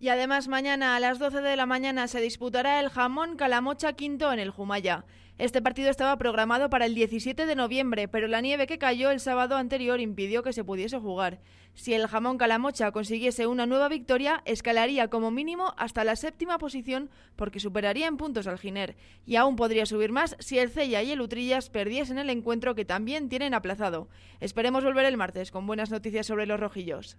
Y además mañana a las 12 de la mañana se disputará el jamón Calamocha Quinto en el Jumaya. Este partido estaba programado para el 17 de noviembre, pero la nieve que cayó el sábado anterior impidió que se pudiese jugar. Si el jamón Calamocha consiguiese una nueva victoria, escalaría como mínimo hasta la séptima posición porque superaría en puntos al Giner. Y aún podría subir más si el Cella y el Utrillas perdiesen el encuentro que también tienen aplazado. Esperemos volver el martes con buenas noticias sobre los rojillos.